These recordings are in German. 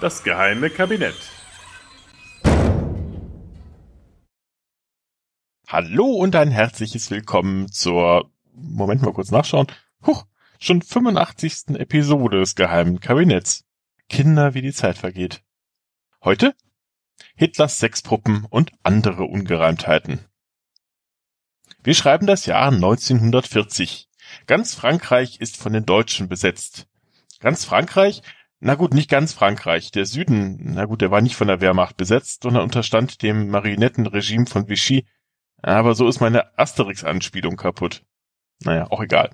Das geheime Kabinett. Hallo und ein herzliches Willkommen zur, Moment mal kurz nachschauen, Huch, schon 85. Episode des geheimen Kabinetts. Kinder, wie die Zeit vergeht. Heute Hitlers Sexpuppen und andere Ungereimtheiten. Wir schreiben das Jahr 1940. Ganz Frankreich ist von den Deutschen besetzt. Ganz Frankreich? Na gut, nicht ganz Frankreich. Der Süden, na gut, der war nicht von der Wehrmacht besetzt, sondern unterstand dem Marionettenregime von Vichy. Aber so ist meine Asterix-Anspielung kaputt. Naja, auch egal.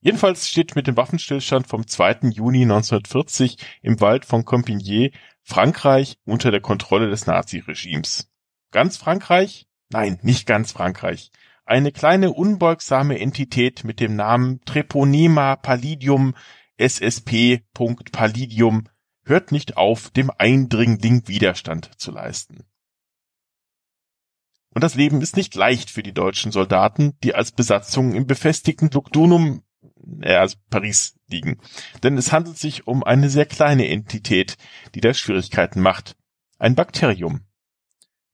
Jedenfalls steht mit dem Waffenstillstand vom 2. Juni 1940 im Wald von Compigné Frankreich unter der Kontrolle des Naziregimes. Ganz Frankreich? Nein, nicht ganz Frankreich. Eine kleine unbeugsame Entität mit dem Namen Treponema Pallidium SSP.Pallidium hört nicht auf, dem Eindringling Widerstand zu leisten. Und das Leben ist nicht leicht für die deutschen Soldaten, die als Besatzung im befestigten Lugdunum äh, also Paris liegen. Denn es handelt sich um eine sehr kleine Entität, die da Schwierigkeiten macht. Ein Bakterium.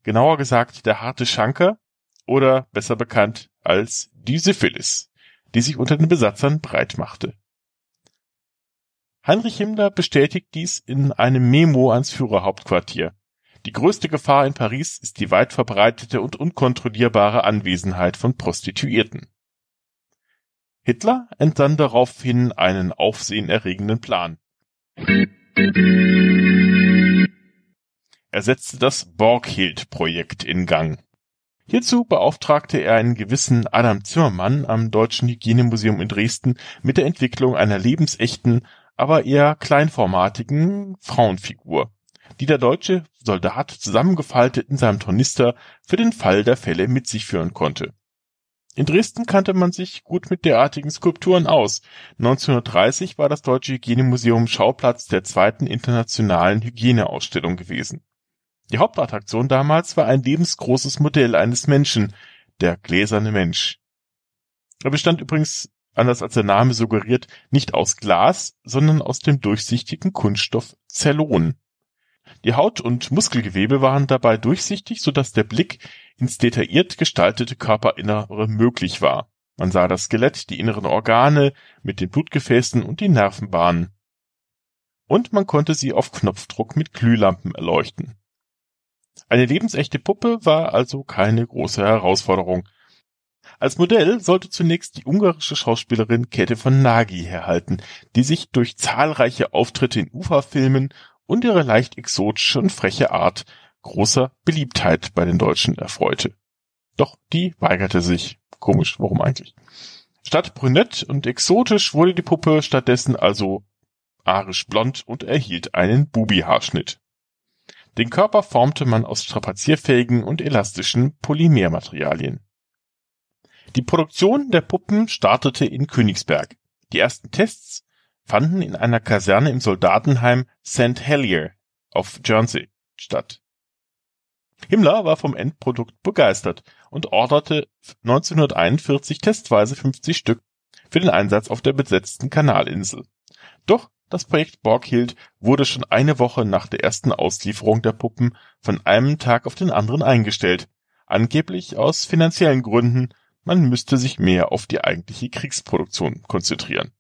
Genauer gesagt der harte Schanker oder besser bekannt als die Syphilis, die sich unter den Besatzern breit machte. Heinrich Himmler bestätigt dies in einem Memo ans Führerhauptquartier. Die größte Gefahr in Paris ist die weit verbreitete und unkontrollierbare Anwesenheit von Prostituierten. Hitler entsann daraufhin einen aufsehenerregenden Plan. Er setzte das Borghild-Projekt in Gang. Hierzu beauftragte er einen gewissen Adam Zimmermann am Deutschen Hygienemuseum in Dresden mit der Entwicklung einer lebensechten, aber eher kleinformatigen Frauenfigur, die der deutsche Soldat zusammengefaltet in seinem Tornister für den Fall der Fälle mit sich führen konnte. In Dresden kannte man sich gut mit derartigen Skulpturen aus. 1930 war das Deutsche Hygienemuseum Schauplatz der zweiten internationalen Hygieneausstellung gewesen. Die Hauptattraktion damals war ein lebensgroßes Modell eines Menschen, der gläserne Mensch. Er bestand übrigens, anders als der Name suggeriert, nicht aus Glas, sondern aus dem durchsichtigen Kunststoff Zellon. Die Haut und Muskelgewebe waren dabei durchsichtig, sodass der Blick ins detailliert gestaltete Körperinnere möglich war. Man sah das Skelett, die inneren Organe mit den Blutgefäßen und die Nervenbahnen. Und man konnte sie auf Knopfdruck mit Glühlampen erleuchten. Eine lebensechte Puppe war also keine große Herausforderung. Als Modell sollte zunächst die ungarische Schauspielerin Käthe von Nagy herhalten, die sich durch zahlreiche Auftritte in Uferfilmen und ihre leicht exotische und freche Art großer Beliebtheit bei den Deutschen erfreute. Doch die weigerte sich. Komisch, warum eigentlich? Statt brünett und exotisch wurde die Puppe stattdessen also arisch blond und erhielt einen Bubi-Haarschnitt. Den Körper formte man aus strapazierfähigen und elastischen Polymermaterialien. Die Produktion der Puppen startete in Königsberg. Die ersten Tests fanden in einer Kaserne im Soldatenheim St. Helier auf Jersey statt. Himmler war vom Endprodukt begeistert und orderte 1941 testweise 50 Stück für den Einsatz auf der besetzten Kanalinsel. Doch das Projekt Borghild wurde schon eine Woche nach der ersten Auslieferung der Puppen von einem Tag auf den anderen eingestellt, angeblich aus finanziellen Gründen, man müsste sich mehr auf die eigentliche Kriegsproduktion konzentrieren.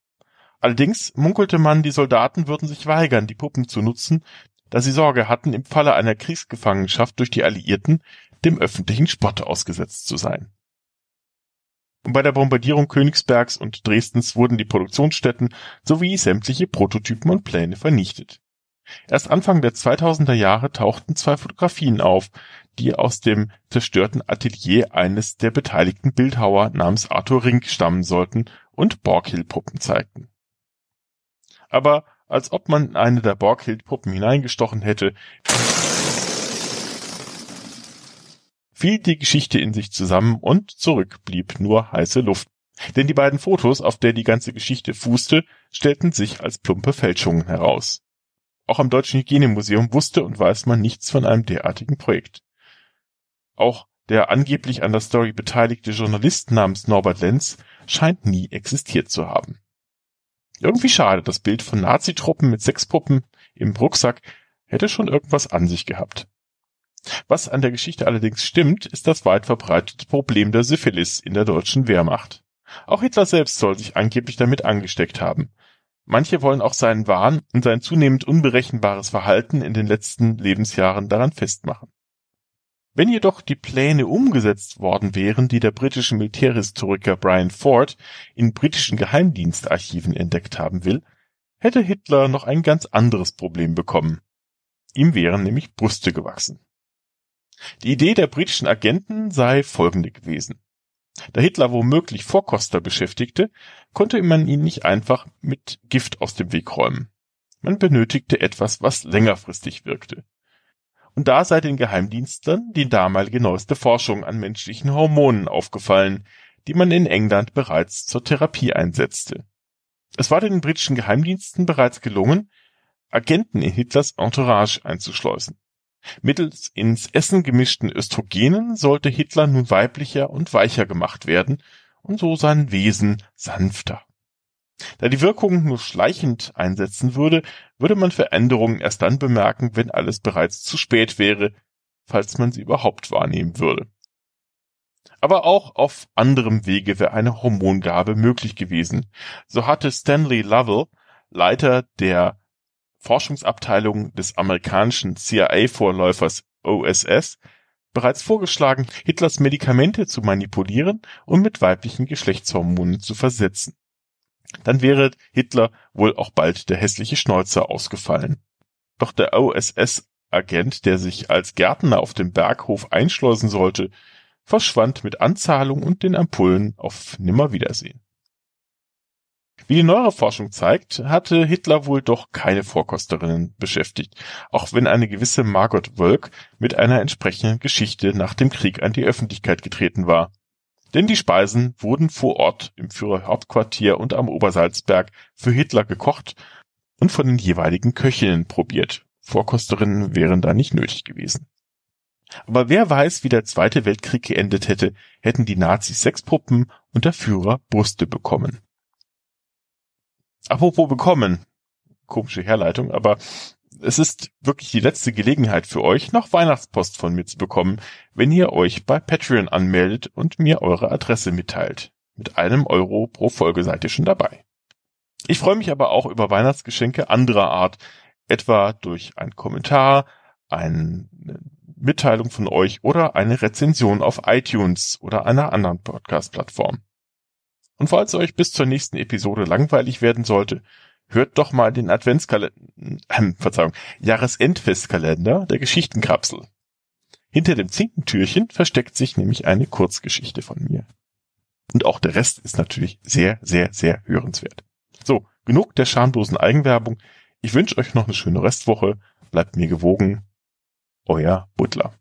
Allerdings munkelte man, die Soldaten würden sich weigern, die Puppen zu nutzen, da sie Sorge hatten, im Falle einer Kriegsgefangenschaft durch die Alliierten dem öffentlichen Spott ausgesetzt zu sein. Bei der Bombardierung Königsbergs und Dresdens wurden die Produktionsstätten sowie sämtliche Prototypen und Pläne vernichtet. Erst Anfang der 2000er Jahre tauchten zwei Fotografien auf, die aus dem zerstörten Atelier eines der beteiligten Bildhauer namens Arthur Rink stammen sollten und Borghill-Puppen zeigten aber als ob man eine der Borghild-Puppen hineingestochen hätte, fiel die Geschichte in sich zusammen und zurück blieb nur heiße Luft. Denn die beiden Fotos, auf der die ganze Geschichte fußte, stellten sich als plumpe Fälschungen heraus. Auch am Deutschen Hygienemuseum wusste und weiß man nichts von einem derartigen Projekt. Auch der angeblich an der Story beteiligte Journalist namens Norbert Lenz scheint nie existiert zu haben. Irgendwie schade, das Bild von Nazitruppen mit sechs Puppen im Rucksack hätte schon irgendwas an sich gehabt. Was an der Geschichte allerdings stimmt, ist das weit verbreitete Problem der Syphilis in der deutschen Wehrmacht. Auch Hitler selbst soll sich angeblich damit angesteckt haben. Manche wollen auch seinen Wahn und sein zunehmend unberechenbares Verhalten in den letzten Lebensjahren daran festmachen. Wenn jedoch die Pläne umgesetzt worden wären, die der britische Militärhistoriker Brian Ford in britischen Geheimdienstarchiven entdeckt haben will, hätte Hitler noch ein ganz anderes Problem bekommen. Ihm wären nämlich Brüste gewachsen. Die Idee der britischen Agenten sei folgende gewesen. Da Hitler womöglich Vorkoster beschäftigte, konnte man ihn nicht einfach mit Gift aus dem Weg räumen. Man benötigte etwas, was längerfristig wirkte und da sei den Geheimdienstlern die damalige neueste Forschung an menschlichen Hormonen aufgefallen, die man in England bereits zur Therapie einsetzte. Es war den britischen Geheimdiensten bereits gelungen, Agenten in Hitlers Entourage einzuschleusen. Mittels ins Essen gemischten Östrogenen sollte Hitler nun weiblicher und weicher gemacht werden und so sein Wesen sanfter. Da die Wirkung nur schleichend einsetzen würde, würde man Veränderungen erst dann bemerken, wenn alles bereits zu spät wäre, falls man sie überhaupt wahrnehmen würde. Aber auch auf anderem Wege wäre eine Hormongabe möglich gewesen. So hatte Stanley Lovell, Leiter der Forschungsabteilung des amerikanischen CIA-Vorläufers OSS, bereits vorgeschlagen, Hitlers Medikamente zu manipulieren und mit weiblichen Geschlechtshormonen zu versetzen dann wäre Hitler wohl auch bald der hässliche Schnäuzer ausgefallen. Doch der OSS-Agent, der sich als Gärtner auf dem Berghof einschleusen sollte, verschwand mit Anzahlung und den Ampullen auf Nimmerwiedersehen. Wie die neuere Forschung zeigt, hatte Hitler wohl doch keine Vorkosterinnen beschäftigt, auch wenn eine gewisse Margot Wölk mit einer entsprechenden Geschichte nach dem Krieg an die Öffentlichkeit getreten war. Denn die Speisen wurden vor Ort im Führerhauptquartier und am Obersalzberg für Hitler gekocht und von den jeweiligen Köchinnen probiert. Vorkosterinnen wären da nicht nötig gewesen. Aber wer weiß, wie der Zweite Weltkrieg geendet hätte, hätten die Nazis Sexpuppen und der Führer Brüste bekommen. Apropos bekommen. Komische Herleitung, aber es ist wirklich die letzte Gelegenheit für euch, noch Weihnachtspost von mir zu bekommen, wenn ihr euch bei Patreon anmeldet und mir eure Adresse mitteilt. Mit einem Euro pro Folge seid ihr schon dabei. Ich freue mich aber auch über Weihnachtsgeschenke anderer Art, etwa durch einen Kommentar, eine Mitteilung von euch oder eine Rezension auf iTunes oder einer anderen Podcast-Plattform. Und falls euch bis zur nächsten Episode langweilig werden sollte, hört doch mal den Adventskalender, äh, Verzeihung, Jahresendfestkalender der Geschichtenkapsel. Hinter dem Zinkentürchen versteckt sich nämlich eine Kurzgeschichte von mir. Und auch der Rest ist natürlich sehr, sehr, sehr hörenswert. So, genug der schamlosen Eigenwerbung. Ich wünsche euch noch eine schöne Restwoche. Bleibt mir gewogen. Euer Butler.